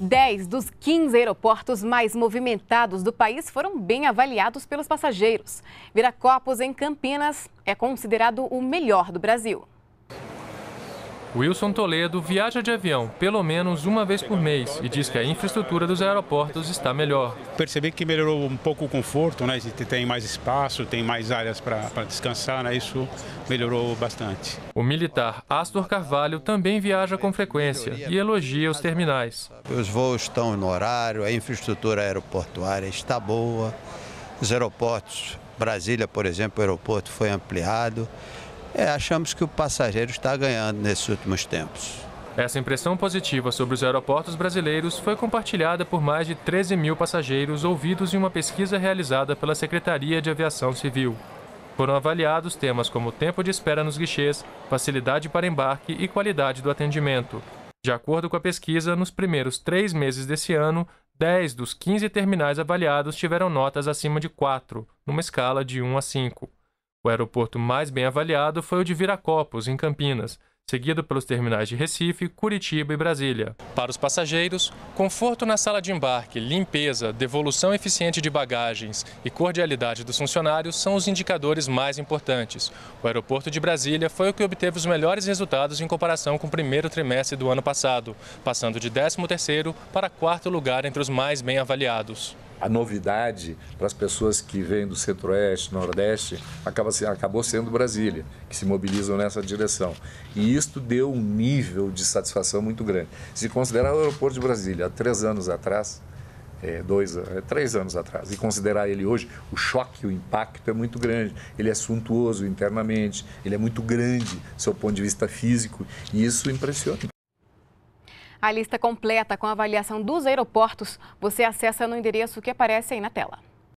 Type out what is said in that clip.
10 dos 15 aeroportos mais movimentados do país foram bem avaliados pelos passageiros. Viracopos, em Campinas, é considerado o melhor do Brasil. Wilson Toledo viaja de avião pelo menos uma vez por mês e diz que a infraestrutura dos aeroportos está melhor. Percebi que melhorou um pouco o conforto, né? tem mais espaço, tem mais áreas para descansar, né? isso melhorou bastante. O militar Astor Carvalho também viaja com frequência e elogia os terminais. Os voos estão no horário, a infraestrutura aeroportuária está boa, os aeroportos, Brasília, por exemplo, o aeroporto foi ampliado. É, achamos que o passageiro está ganhando nesses últimos tempos. Essa impressão positiva sobre os aeroportos brasileiros foi compartilhada por mais de 13 mil passageiros ouvidos em uma pesquisa realizada pela Secretaria de Aviação Civil. Foram avaliados temas como tempo de espera nos guichês, facilidade para embarque e qualidade do atendimento. De acordo com a pesquisa, nos primeiros três meses desse ano, 10 dos 15 terminais avaliados tiveram notas acima de 4, numa escala de 1 a 5. O aeroporto mais bem avaliado foi o de Viracopos, em Campinas, seguido pelos terminais de Recife, Curitiba e Brasília. Para os passageiros, conforto na sala de embarque, limpeza, devolução eficiente de bagagens e cordialidade dos funcionários são os indicadores mais importantes. O aeroporto de Brasília foi o que obteve os melhores resultados em comparação com o primeiro trimestre do ano passado, passando de 13º para quarto lugar entre os mais bem avaliados a novidade para as pessoas que vêm do centro-oeste, nordeste, acaba, acabou sendo Brasília, que se mobilizam nessa direção. E isto deu um nível de satisfação muito grande. Se considerar o aeroporto de Brasília há três anos atrás, é, dois, é, três anos atrás, e considerar ele hoje, o choque, o impacto é muito grande. Ele é suntuoso internamente, ele é muito grande, do seu ponto de vista físico, e isso impressiona. A lista completa com a avaliação dos aeroportos você acessa no endereço que aparece aí na tela.